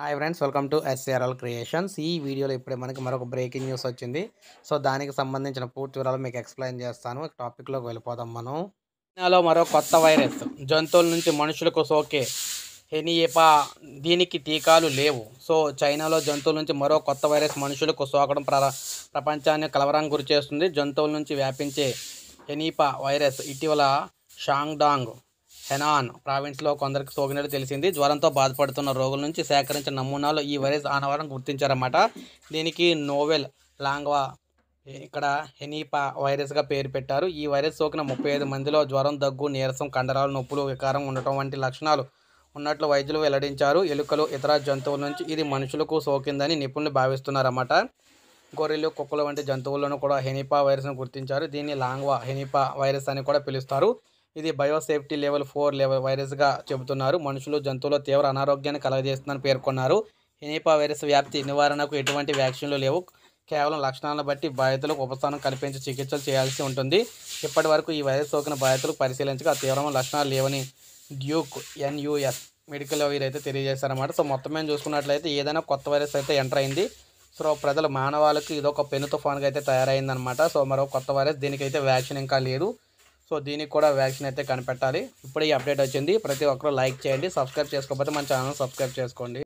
hi friends welcome to SARL creations ఈ వీడియోలో ఇప్పుడే మనకి మరొక బ్రేకింగ్ న్యూస్ వచ్చింది సో దానికి సంబంధించిన పూర్తి వివరాలు మీకు ఎక్స్ప్లెయిన్ చేస్తాను టాపిక్లోకి వెళ్ళిపోదాం మనం చైనాలో మరో కొత్త వైరస్ జంతువుల నుంచి మనుషులకు సోకే హెనియపా దీనికి టీకాలు లేవు సో చైనాలో జంతువుల నుంచి మరో కొత్త వైరస్ మనుషులకు సోకడం ప్ర ప్రపంచాన్ని కలవరం గురి చేస్తుంది జంతువుల నుంచి వ్యాపించే హెనీపా వైరస్ ఇటీవల షాంగ్డాంగ్ హెనాన్ ప్రావిన్స్లో కొందరికి సోకినట్టు తెలిసింది జ్వరంతో బాధపడుతున్న రోగుల నుంచి సేకరించిన నమూనాలు ఈ వైరస్ ఆనవారం గుర్తించారన్నమాట దీనికి నోవెల్ లాంగ్వా ఇక్కడ హెనీపా వైరస్గా పేరు పెట్టారు ఈ వైరస్ సోకిన ముప్పై ఐదు మందిలో జ్వరం దగ్గు నీరసం కండరాలు నొప్పులు వికారం ఉండటం వంటి లక్షణాలు ఉన్నట్లు వైద్యులు వెల్లడించారు ఎలుకలు ఇతర జంతువుల నుంచి ఇది మనుషులకు సోకిందని నిపుణులు భావిస్తున్నారన్నమాట గొర్రెలు కుక్కలు వంటి జంతువులను కూడా హెనీపా వైరస్ను గుర్తించారు దీన్ని లాంగ్వా హెనీపా వైరస్ అని కూడా పిలుస్తారు ఇది బయోసేఫ్టీ లెవెల్ ఫోర్ లెవెల్ వైరస్గా చెబుతున్నారు మనుషులు జంతువుల తీవ్ర అనారోగ్యాన్ని కలగజేస్తుందని పేర్కొన్నారు హెనిపా వైరస్ వ్యాప్తి నివారణకు ఎటువంటి వ్యాక్సిన్లు లేవు కేవలం లక్షణాలను బట్టి బాధితులకు ఉపస్థానం కల్పించే చికిత్సలు చేయాల్సి ఉంటుంది ఇప్పటి వరకు ఈ వైరస్ సోకిన బాధితులకు పరిశీలించగా తీవ్రమైన లక్షణాలు లేవని డ్యూక్ ఎన్యుఎస్ మెడికల్ వీరైతే తెలియజేశారన్నమాట సో మొత్తం మేము చూసుకున్నట్లయితే ఏదైనా కొత్త వైరస్ అయితే ఎంటర్ అయింది సో ప్రజలు మానవాళికి ఇదొక పెను తుఫాన్గా అయితే తయారైందనమాట సో మరో కొత్త వైరస్ దీనికైతే వ్యాక్సిన్ ఇంకా లేదు సో దీనికి కూడా వ్యాక్సిన్ అయితే కనిపెట్టాలి ఇప్పుడే ఈ అప్డేట్ వచ్చింది ప్రతి ఒక్కరూ లైక్ చేయండి సబ్స్క్రైబ్ చేసుకోకపోతే మన ఛానల్ సబ్స్క్రైబ్ చేసుకోండి